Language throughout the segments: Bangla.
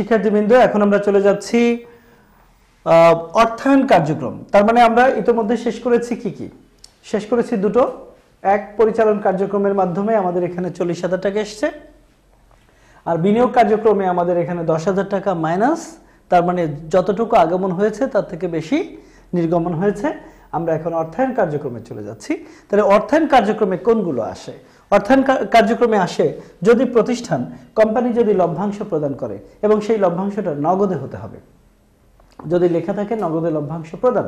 শিক্ষার্থীবৃন্দ এখন আমরা চলে যাচ্ছি অর্থায়ন কার্যক্রম তার মানে আমরা ইতোমধ্যে শেষ করেছি কি কি শেষ করেছি দুটো এক পরিচালন কার্যক্রমের মাধ্যমে আমাদের এখানে চল্লিশ হাজার টাকা এসছে আর বিনিয়োগ কার্যক্রমে আমাদের এখানে দশ হাজার টাকা মাইনাস তার মানে যতটুকু আগমন হয়েছে তার থেকে বেশি নির্গমন হয়েছে আমরা এখন অর্থায়ন কার্যক্রমে চলে যাচ্ছি তাহলে অর্থায়ন কার্যক্রমে কোনগুলো আসে অর্থায়ন কার্যক্রমে আসে যদি প্রতিষ্ঠান কোম্পানি যদি লভ্যাংশ প্রদান করে এবং সেই লভ্যাংশটা নগদে হতে হবে যদি লেখা থাকে নগদে লভ্যাংশ প্রদান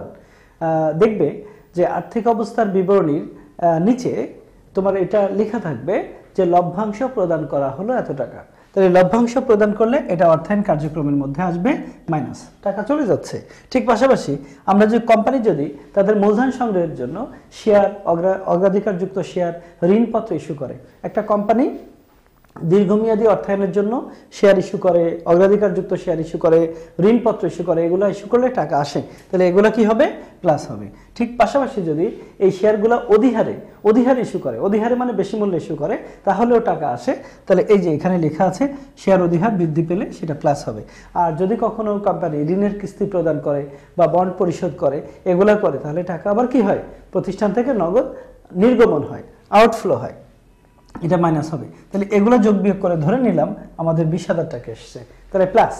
দেখবে যে আর্থিক অবস্থার বিবরণীর নিচে তোমার এটা লেখা থাকবে যে লভ্যাংশ প্রদান করা হলো এত টাকা তাহলে লভ্যাংশ প্রদান করলে এটা অর্থায়ন কার্যক্রমের মধ্যে আসবে মাইনাস টাকা চলে যাচ্ছে ঠিক পাশাপাশি আমরা যদি কোম্পানি যদি তাদের মূলধন সংগ্রহের জন্য শেয়ার অগ্রাধিকারযুক্ত শেয়ার ঋণপত্র ইস্যু করে একটা কোম্পানি দীর্ঘমেয়াদী অর্থায়নের জন্য শেয়ার ইস্যু করে অগ্রাধিকারযুক্ত শেয়ার ইস্যু করে ঋণপত্র ইস্যু করে এগুলো ইস্যু করলে টাকা আসে তাহলে এগুলো কি হবে প্লাস হবে ঠিক পাশাপাশি যদি এই শেয়ারগুলো অধিহারে অধিহারে ইস্যু করে অধিহারে মানে বেশি মূল্য ইস্যু করে তাহলেও টাকা আসে তাহলে এই যে এখানে লেখা আছে শেয়ার অধিহার বৃদ্ধি পেলে সেটা প্লাস হবে আর যদি কখনো কোম্পানি ঋণের কিস্তি প্রদান করে বা বন্ড পরিশোধ করে এগুলো করে তাহলে টাকা আবার কি হয় প্রতিষ্ঠান থেকে নগদ নির্গমন হয় আউটফ্লো হয় এটা মাইনাস হবে তাহলে এগুলো যোগ বিয়োগ করে ধরে নিলাম আমাদের বিশ হাজার টাকা এসছে তাহলে প্লাস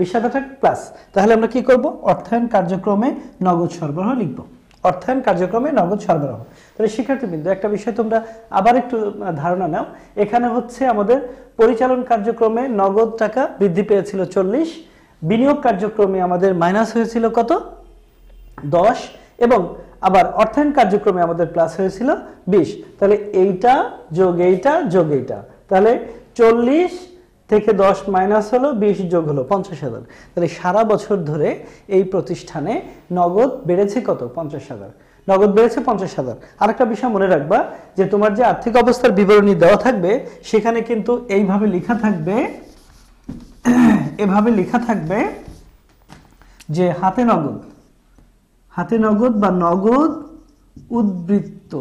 বিশ হাজার টাকা প্লাস তাহলে আমরা কি করব অর্থায়ন কার্যক্রমে নগদ সরবরাহ লিখব অর্থায়ন কার্যক্রমে নগদ সরবরাহ তাহলে শিক্ষার্থীবৃন্দু একটা বিষয় তোমরা আবার একটু ধারণা নাও এখানে হচ্ছে আমাদের পরিচালন কার্যক্রমে নগদ টাকা বৃদ্ধি পেয়েছিল চল্লিশ বিনিয়োগ কার্যক্রমে আমাদের মাইনাস হয়েছিল কত দশ এবং আবার অর্থায়ন কার্যক্রমে আমাদের ক্লাস হয়েছিল বিশ তাহলে এইটা যোগ এইটা যোগ এইটা তাহলে চল্লিশ থেকে দশ মাইনাস হলো বিশ যোগ হলো পঞ্চাশ হাজার তাহলে সারা বছর ধরে এই প্রতিষ্ঠানে নগদ বেড়েছে কত পঞ্চাশ হাজার নগদ বেড়েছে পঞ্চাশ হাজার আর একটা বিষয় মনে রাখবা যে তোমার যে আর্থিক অবস্থার বিবরণী দেওয়া থাকবে সেখানে কিন্তু এইভাবে লেখা থাকবে এভাবে লেখা থাকবে যে হাতে নগদ হাতে নগদ বা নগদ উদ্বৃত্ত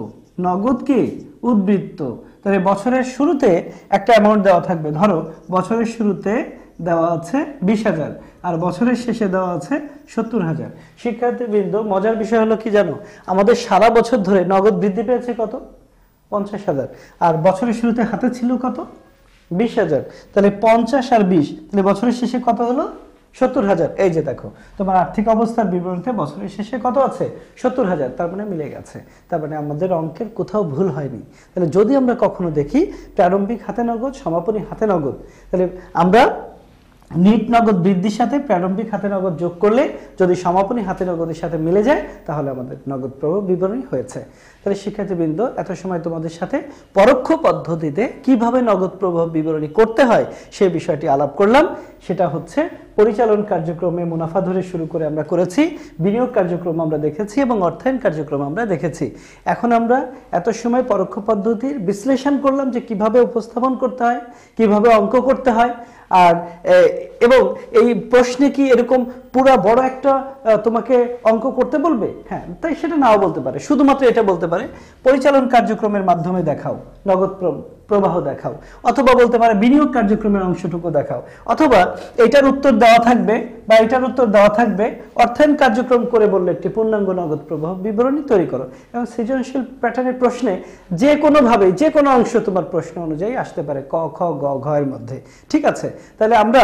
নগদ কি উদ্বৃত্ত তাহলে বছরের শুরুতে একটা অ্যামাউন্ট দেওয়া থাকবে ধরো বছরের শুরুতে দেওয়া আছে বিশ হাজার আর বছরের শেষে দেওয়া আছে সত্তর হাজার শিক্ষার্থীবৃন্দ মজার বিষয় হলো কি জানো আমাদের সারা বছর ধরে নগদ বৃদ্ধি পেয়েছে কত পঞ্চাশ হাজার আর বছরের শুরুতে হাতে ছিল কত বিশ হাজার তাহলে পঞ্চাশ আর বিশ তাহলে বছরের শেষে কত হলো সত্তর হাজার এই যে দেখো তোমার আর্থিক অবস্থার বিবরণীতে বছরের শেষে কত আছে সত্তর হাজার তার মানে মিলে গেছে তার মানে আমাদের অঙ্কের কোথাও ভুল হয়নি তাহলে যদি আমরা কখনো দেখি প্রারম্ভিক হাতে নগদ সমাপনী হাতে নগদ তাহলে আমরা নিট নগদ বৃদ্ধির সাথে প্রারম্ভিক হাতে নগদ যোগ করলে যদি সমাপনী হাতে নগদের সাথে মিলে যায় তাহলে আমাদের নগদ প্রভাব বিবরণী হয়েছে তাহলে শিক্ষার্থীবৃন্দ এত সময় তোমাদের সাথে পরোক্ষ পদ্ধতিতে কিভাবে নগদ প্রবাহ বিবরণী করতে হয় সে বিষয়টি আলাপ করলাম সেটা হচ্ছে পরিচালন কার্যক্রমে মুনাফা ধরে শুরু করে আমরা করেছি বিনিয়োগ কার্যক্রম আমরা দেখেছি এবং অর্থায়ন কার্যক্রম আমরা দেখেছি এখন আমরা এত সময় পরোক্ষ পদ্ধতির বিশ্লেষণ করলাম যে কিভাবে উপস্থাপন করতে হয় কিভাবে অঙ্ক করতে হয় আর এবং এই প্রশ্নে কি এরকম পুরা বড় একটা তোমাকে অঙ্ক করতে বলবে হ্যাঁ তাই সেটা নাও বলতে পারে শুধুমাত্র এটা বলতে পারে পরিচালন কার্যক্রমের মাধ্যমে দেখাও নগদ প্রবাহ দেখাও অথবা বলতে পারে বিনিয়োগ কার্যক্রমের অংশটুকু দেখাও অথবা এটার উত্তর দেওয়া থাকবে বা এটার উত্তর দেওয়া থাকবে অর্থায়ন কার্যক্রম করে বললে একটি পূর্ণাঙ্গ নগদ প্রবাহ বিবরণী তৈরি করো এবং সৃজনশীল প্যাটার্নের প্রশ্নে যে কোনোভাবে যে কোনো অংশ তোমার প্রশ্ন অনুযায়ী আসতে পারে ক খ গ ঘ এর মধ্যে ঠিক আছে তাহলে আমরা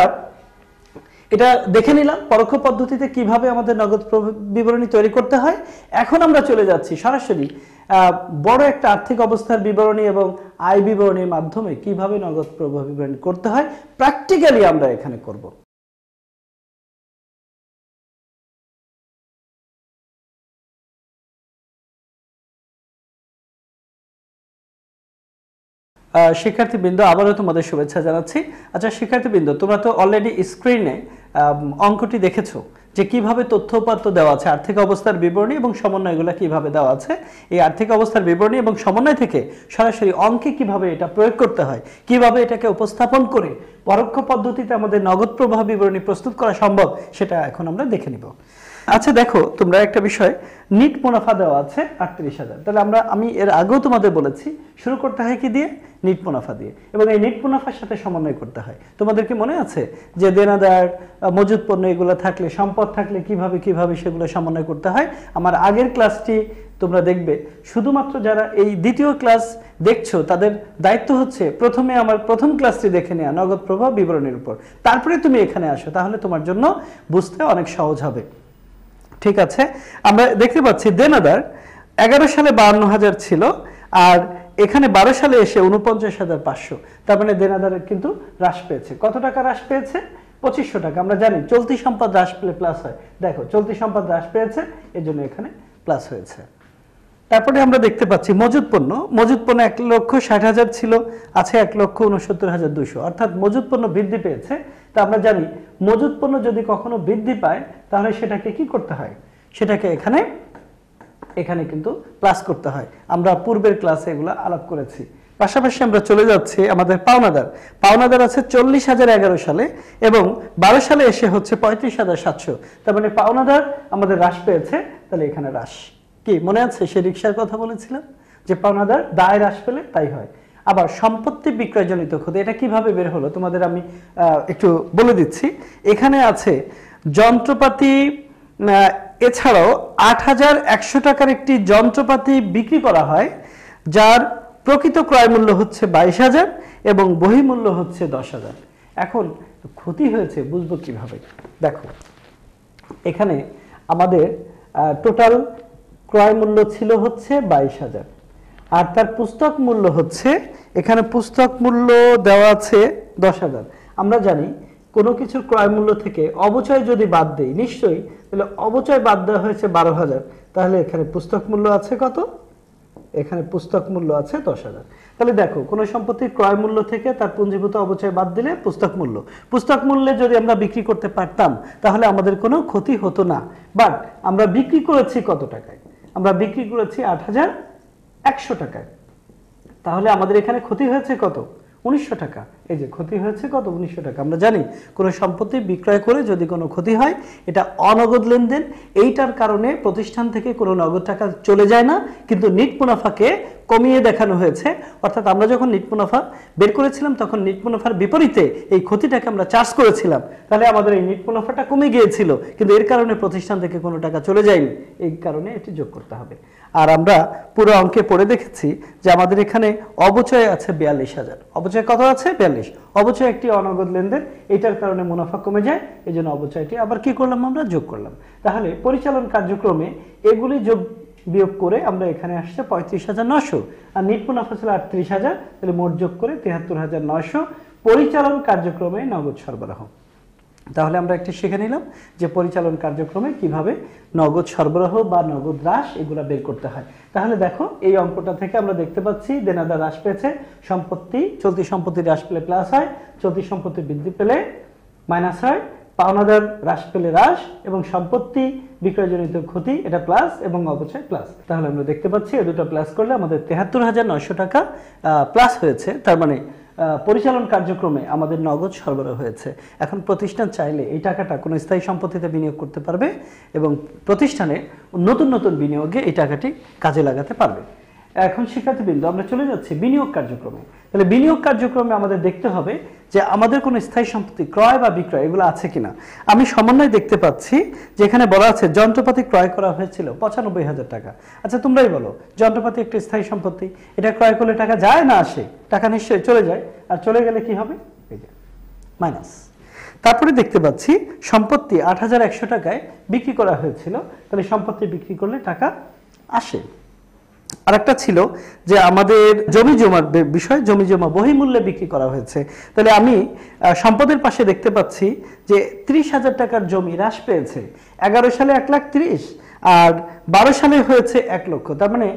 এটা দেখে নিলাম পরোক্ষ পদ্ধতিতে কিভাবে আমাদের নগদ বিবরণী তৈরি করতে হয় এখন আমরা চলে যাচ্ছি সরাসরি বড় একটা আর্থিক অবস্থার বিবরণী এবং আয় বিবরণীর মাধ্যমে কিভাবে নগদ প্রবাহ বিবরণী করতে হয় প্র্যাকটিক্যালি আমরা এখানে করবো শিক্ষার্থীবৃন্দ আবারও তোমাদের শুভেচ্ছা জানাচ্ছি আচ্ছা শিক্ষার্থীবৃন্দ তোমরা তো অলরেডি স্ক্রিনে অঙ্কটি দেখেছো যে কিভাবে তথ্য উপাত্ত দেওয়া আছে আর্থিক অবস্থার বিবরণী এবং সমন্বয়গুলো কিভাবে দেওয়া আছে এই আর্থিক অবস্থার বিবরণী এবং সমন্বয় থেকে সরাসরি অঙ্কে কিভাবে এটা প্রয়োগ করতে হয় কিভাবে এটাকে উপস্থাপন করে পরোক্ষ পদ্ধতিতে আমাদের নগদ প্রবাহ বিবরণী প্রস্তুত করা সম্ভব সেটা এখন আমরা দেখে নিব আচ্ছা দেখো তোমরা একটা বিষয় নিট মুনাফা দেওয়া আছে আটত্রিশ হাজার তাহলে আমরা আমি এর আগেও তোমাদের বলেছি শুরু করতে হয় কি দিয়ে নিট মুনাফা দিয়ে এবং এই নিট মুনাফার সাথে সমন্বয় করতে হয় তোমাদের কি মনে আছে যে দেনাদার মজুদ পণ্য এগুলো থাকলে সম্পদ থাকলে কিভাবে কিভাবে সেগুলো সমন্বয় করতে হয় আমার আগের ক্লাসটি তোমরা দেখবে শুধুমাত্র যারা এই দ্বিতীয় ক্লাস দেখছো তাদের দায়িত্ব হচ্ছে প্রথমে আমার প্রথম ক্লাসটি দেখে নেওয়া নগদ প্রভাব বিবরণের উপর তারপরে তুমি এখানে আসো তাহলে তোমার জন্য বুঝতে অনেক সহজ হবে ঠিক আছে আমরা দেখতে পাচ্ছি দেনাদার এগারো সালে বাহান্ন হাজার ছিল আর এখানে বারো সালে এসে উনপঞ্চাশ হাজার পাঁচশো তার মানে দেনাদার কিন্তু হ্রাস পেয়েছে কত টাকা হ্রাস পেয়েছে পঁচিশশো টাকা আমরা জানি চলতি সম্পদ হ্রাস পেলে প্লাস হয় দেখো চলতি সম্পদ হ্রাস পেয়েছে জন্য এখানে প্লাস হয়েছে তারপরে আমরা দেখতে পাচ্ছি মজুদ পণ্য মজুদ পণ্য এক লক্ষ ষাট হাজার ছিল আছে এক লক্ষ উনসত্তর হাজার দুশো অর্থাৎ মজুদ পণ্য বৃদ্ধি পেয়েছে তা আমরা জানি মজুদ পণ্য যদি কখনো বৃদ্ধি পায় তাহলে সেটাকে কি করতে হয় সেটাকে এখানে এখানে কিন্তু প্লাস করতে হয় আমরা পূর্বের ক্লাসে এগুলো আলাপ করেছি পাশাপাশি আমরা চলে যাচ্ছি আমাদের পাওনাদার পাওনাদার আছে চল্লিশ হাজার এগারো সালে এবং বারো সালে এসে হচ্ছে পঁয়ত্রিশ হাজার সাতশো তার মানে পাওনাদার আমাদের হ্রাস পেয়েছে তাহলে এখানে হ্রাস কি মনে আছে সে রিক্সার কথা বলেছিলাম যে পাওনাদার দায় হ্রাস পেলে তাই হয় আবার সম্পত্তি বিক্রয়জনিত ক্ষতি এটা কিভাবে বের হলো তোমাদের আমি একটু বলে দিচ্ছি এখানে আছে যন্ত্রপাতি এছাড়াও আট হাজার একশো টাকার একটি যন্ত্রপাতি বিক্রি করা হয় যার প্রকৃত ক্রয় মূল্য হচ্ছে বাইশ হাজার এবং বহিমূল্য হচ্ছে দশ হাজার এখন ক্ষতি হয়েছে বুঝবো কিভাবে দেখো এখানে আমাদের টোটাল ক্রয় মূল্য ছিল হচ্ছে বাইশ হাজার আর তার পুস্তক মূল্য হচ্ছে এখানে পুস্তক মূল্য দেওয়া আছে দশ হাজার আমরা জানি কোনো কিছুর ক্রয় মূল্য থেকে অবচয় যদি বাদ দেই নিশ্চয়ই তাহলে অবচয় বাদ দেওয়া হয়েছে বারো হাজার তাহলে এখানে পুস্তক মূল্য আছে কত এখানে পুস্তক মূল্য আছে দশ হাজার তাহলে দেখো কোনো সম্পত্তির ক্রয় মূল্য থেকে তার পুঞ্জীভূত অবচয় বাদ দিলে পুস্তক মূল্য পুস্তক মূল্যে যদি আমরা বিক্রি করতে পারতাম তাহলে আমাদের কোনো ক্ষতি হতো না বাট আমরা বিক্রি করেছি কত টাকায় আমরা বিক্রি করেছি আট হাজার একশো টাকায় তাহলে আমাদের এখানে ক্ষতি হয়েছে কত উনিশশো টাকা এই যে ক্ষতি হয়েছে কত উনিশশো টাকা আমরা জানি কোনো সম্পত্তি বিক্রয় করে যদি কোনো ক্ষতি হয় এটা অনগদ লেনদেন এইটার কারণে প্রতিষ্ঠান থেকে কোনো নগদ টাকা চলে যায় না কিন্তু নিট মুনাফাকে কমিয়ে দেখানো হয়েছে অর্থাৎ আমরা যখন নিট মুনাফা বের করেছিলাম তখন নিট মুনাফার বিপরীতে এই ক্ষতিটাকে আমরা চার্জ করেছিলাম তাহলে আমাদের এই নিট মুনাফাটা কমে গিয়েছিল কিন্তু এর কারণে প্রতিষ্ঠান থেকে কোনো টাকা চলে যায়নি এই কারণে এটি যোগ করতে হবে আর আমরা পুরো অঙ্কে পড়ে দেখেছি যে আমাদের এখানে অবচয় আছে বিয়াল্লিশ হাজার অবচয় কত আছে বিয়াল্লিশ অবচয় একটি অনগদ লেনদেন এটার কারণে মুনাফা কমে যায় এই জন্য অবচয়টি আবার কি করলাম আমরা যোগ করলাম তাহলে পরিচালন কার্যক্রমে এগুলি যোগ বিয়োগ করে আমরা এখানে আসছে পঁয়ত্রিশ হাজার নশো আর নিট মুনাফা ছিল আটত্রিশ হাজার তাহলে মোট যোগ করে তেহাত্তর হাজার নশো পরিচালন কার্যক্রমে নগদ সরবরাহ তাহলে আমরা একটি শিখে নিলাম যে পরিচালন কার্যক্রমে কিভাবে নগদ সরবরাহ বা নগদ হ্রাস এগুলা বের করতে হয় তাহলে দেখো এই অঙ্কটা থেকে আমরা দেখতে পাচ্ছি দেনাদার হ্রাস পেয়েছে সম্পত্তি চলতি সম্পত্তি হ্রাস পেলে প্লাস হয় চলতি সম্পত্তি বৃদ্ধি পেলে মাইনাস হয় পাওনাদার হ্রাস পেলে হ্রাস এবং সম্পত্তি বিক্রয়জনিত ক্ষতি এটা প্লাস এবং অপচয় প্লাস তাহলে আমরা দেখতে পাচ্ছি এ দুটো প্লাস করলে আমাদের তেহাত্তর হাজার নয়শো টাকা প্লাস হয়েছে তার মানে পরিচালন কার্যক্রমে আমাদের নগদ সরবরাহ হয়েছে এখন প্রতিষ্ঠান চাইলে এই টাকাটা কোনো স্থায়ী সম্পত্তিতে বিনিয়োগ করতে পারবে এবং প্রতিষ্ঠানে নতুন নতুন বিনিয়োগে এই টাকাটি কাজে লাগাতে পারবে এখন শিক্ষার্থীবৃন্দ আমরা চলে যাচ্ছি বিনিয়োগ কার্যক্রমে তাহলে বিনিয়োগ কার্যক্রমে আমাদের দেখতে হবে যে আমাদের কোনো স্থায়ী সম্পত্তি ক্রয় বা বিক্রয় এগুলো আছে কিনা আমি সমন্বয় দেখতে পাচ্ছি যেখানে বলা আছে যন্ত্রপাতি ক্রয় করা হয়েছিল পঁচানব্বই হাজার টাকা আচ্ছা তোমরাই বলো যন্ত্রপাতি একটা স্থায়ী সম্পত্তি এটা ক্রয় করলে টাকা যায় না আসে টাকা নিশ্চয়ই চলে যায় আর চলে গেলে কি হবে মাইনাস তারপরে দেখতে পাচ্ছি সম্পত্তি আট টাকায় বিক্রি করা হয়েছিল তাহলে সম্পত্তি বিক্রি করলে টাকা আসে আরেকটা ছিল যে আমাদের জমি জমার বিষয় জমি জমা বহিমূল্যে বিক্রি করা হয়েছে তাহলে আমি সম্পদের পাশে দেখতে পাচ্ছি যে ত্রিশ হাজার টাকার জমি হ্রাস পেয়েছে এগারো সালে এক লাখ ত্রিশ আর বারো সালে হয়েছে এক লক্ষ তার মানে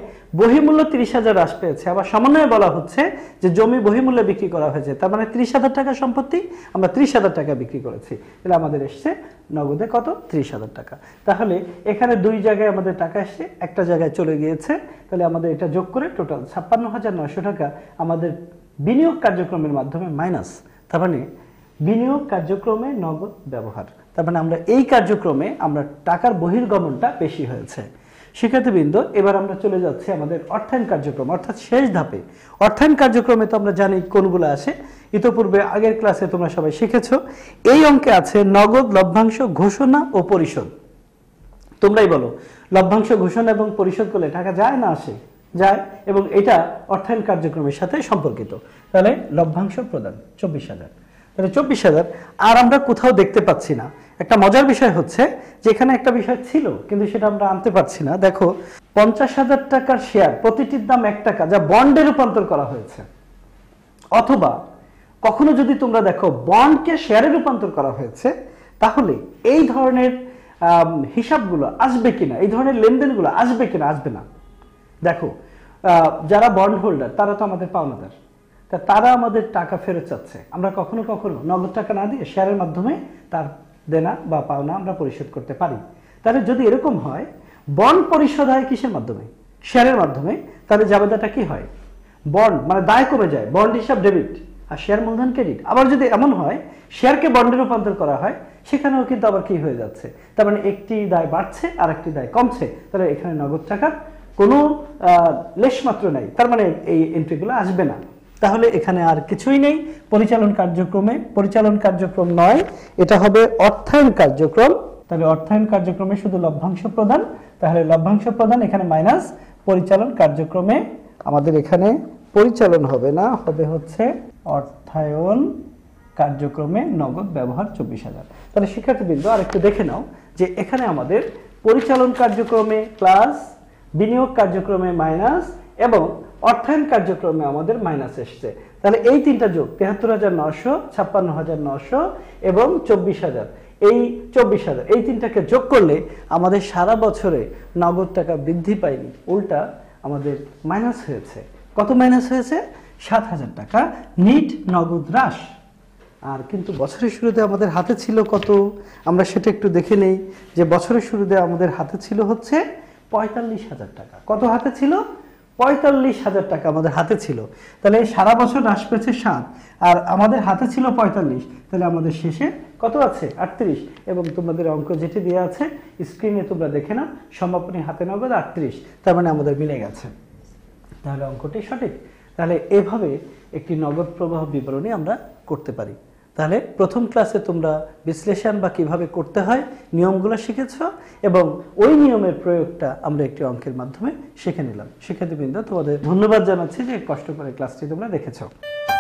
বহিমূল্য তিরিশ হাজার হ্রাস পেয়েছে আবার সমন্বয়ে বলা হচ্ছে যে জমি বহিমূল্যে বিক্রি করা হয়েছে তার মানে ত্রিশ হাজার টাকা সম্পত্তি আমরা ত্রিশ হাজার টাকা বিক্রি করেছি তাহলে আমাদের এসছে নগদে কত ত্রিশ হাজার টাকা তাহলে এখানে দুই জায়গায় আমাদের টাকা এসছে একটা জায়গায় চলে গিয়েছে তাহলে আমাদের এটা যোগ করে টোটাল ছাপ্পান্ন হাজার নয়শো টাকা আমাদের বিনিয়োগ কার্যক্রমের মাধ্যমে মাইনাস তার মানে বিনিয়োগ কার্যক্রমে নগদ ব্যবহার তার মানে আমরা এই কার্যক্রমে আমরা টাকার বহির্গমনটা বেশি হয়েছে শিক্ষার্থীবৃন্দ এবার আমরা চলে যাচ্ছি আমাদের অর্থায়ন কার্যক্রম অর্থাৎ শেষ ধাপে অর্থায়ন কার্যক্রমে তো আমরা জানি কোনগুলো আছে ইতোপূর্বে আগের ক্লাসে তোমরা সবাই শিখেছ এই অঙ্কে আছে নগদ লভ্যাংশ ঘোষণা ও পরিশোধ তোমরাই বলো লভ্যাংশ ঘোষণা এবং পরিশোধ করলে টাকা যায় না আসে যায় এবং এটা অর্থায়ন কার্যক্রমের সাথে সম্পর্কিত তাহলে লভ্যাংশ প্রদান চব্বিশ হাজার এটা চব্বিশ হাজার আর আমরা কোথাও দেখতে পাচ্ছি না একটা মজার বিষয় হচ্ছে যে এখানে একটা বিষয় ছিল কিন্তু সেটা আমরা আনতে পারছি না দেখো পঞ্চাশ হাজার টাকার শেয়ার প্রতিটির দাম এক টাকা যা বন্ডে রূপান্তর করা হয়েছে অথবা কখনো যদি তোমরা দেখো বন্ডকে শেয়ারে রূপান্তর করা হয়েছে তাহলে এই ধরনের হিসাবগুলো আসবে কিনা এই ধরনের লেনদেনগুলো আসবে কিনা আসবে না দেখো যারা বন্ড হোল্ডার তারা তো আমাদের পাওনাদার তা তারা আমাদের টাকা ফেরত চাচ্ছে আমরা কখনো কখনো নগদ টাকা না দিয়ে শেয়ারের মাধ্যমে তার দেনা বা পাওনা আমরা পরিশোধ করতে পারি তাহলে যদি এরকম হয় বন পরিশোধ হয় কিসের মাধ্যমে শেয়ারের মাধ্যমে তাহলে জাবেদাটা কি হয় বন্ড মানে দায় কমে যায় বন্ড হিসাব ডেবিট আর শেয়ার মূলধন ক্রেডিট আবার যদি এমন হয় শেয়ারকে বন্ডে রূপান্তর করা হয় সেখানেও কিন্তু আবার কি হয়ে যাচ্ছে তার মানে একটি দায় বাড়ছে আর একটি দায় কমছে তাহলে এখানে নগদ টাকার কোনো লেশমাত্র নাই তার মানে এই এন্ট্রিগুলো আসবে না তাহলে এখানে আর কিছুই নেই পরিচালন কার্যক্রমে পরিচালন কার্যক্রম নয় এটা হবে অর্থায়ন কার্যক্রম তাহলে অর্থায়ন কার্যক্রমে শুধু লভ্যাংশ প্রদান তাহলে লভ্যাংশ প্রদান এখানে মাইনাস পরিচালন কার্যক্রমে আমাদের এখানে পরিচালন হবে না হবে হচ্ছে অর্থায়ন কার্যক্রমে নগদ ব্যবহার চব্বিশ হাজার তাহলে শিক্ষার্থীবৃন্দ আর একটু দেখে নাও যে এখানে আমাদের পরিচালন কার্যক্রমে প্লাস বিনিয়োগ কার্যক্রমে মাইনাস এবং অর্থায়ন কার্যক্রমে আমাদের মাইনাস এসছে তাহলে এই তিনটা যোগ তেহাত্তর হাজার নশো ছাপ্পান্ন হাজার নশো এবং চব্বিশ হাজার এই চব্বিশ হাজার এই তিনটাকে যোগ করলে আমাদের সারা বছরে নগদ টাকা বৃদ্ধি পায়নি উল্টা আমাদের মাইনাস হয়েছে কত মাইনাস হয়েছে সাত হাজার টাকা নিট নগদ হ্রাস আর কিন্তু বছরের শুরুতে আমাদের হাতে ছিল কত আমরা সেটা একটু দেখে নেই যে বছরের শুরুতে আমাদের হাতে ছিল হচ্ছে পঁয়তাল্লিশ হাজার টাকা কত হাতে ছিল পঁয়তাল্লিশ হাজার টাকা আমাদের হাতে ছিল তাহলে সারা বছর হ্রাস পেয়েছে সাত আর আমাদের হাতে ছিল পঁয়তাল্লিশ তাহলে আমাদের শেষে কত আছে আটত্রিশ এবং তোমাদের অঙ্ক যেটি দেওয়া আছে স্ক্রিনে তোমরা দেখে নাও সমাপনী হাতে নগদ আটত্রিশ তার মানে আমাদের মিলে গেছে তাহলে অঙ্কটি সঠিক তাহলে এভাবে একটি নগদ প্রবাহ বিবরণী আমরা করতে পারি তাহলে প্রথম ক্লাসে তোমরা বিশ্লেষণ বা কিভাবে করতে হয় নিয়মগুলো শিখেছ এবং ওই নিয়মের প্রয়োগটা আমরা একটি অঙ্কের মাধ্যমে শিখে নিলাম শিক্ষার্থীবৃন্দ তোমাদের ধন্যবাদ জানাচ্ছি যে কষ্ট করে ক্লাসটি তোমরা দেখেছো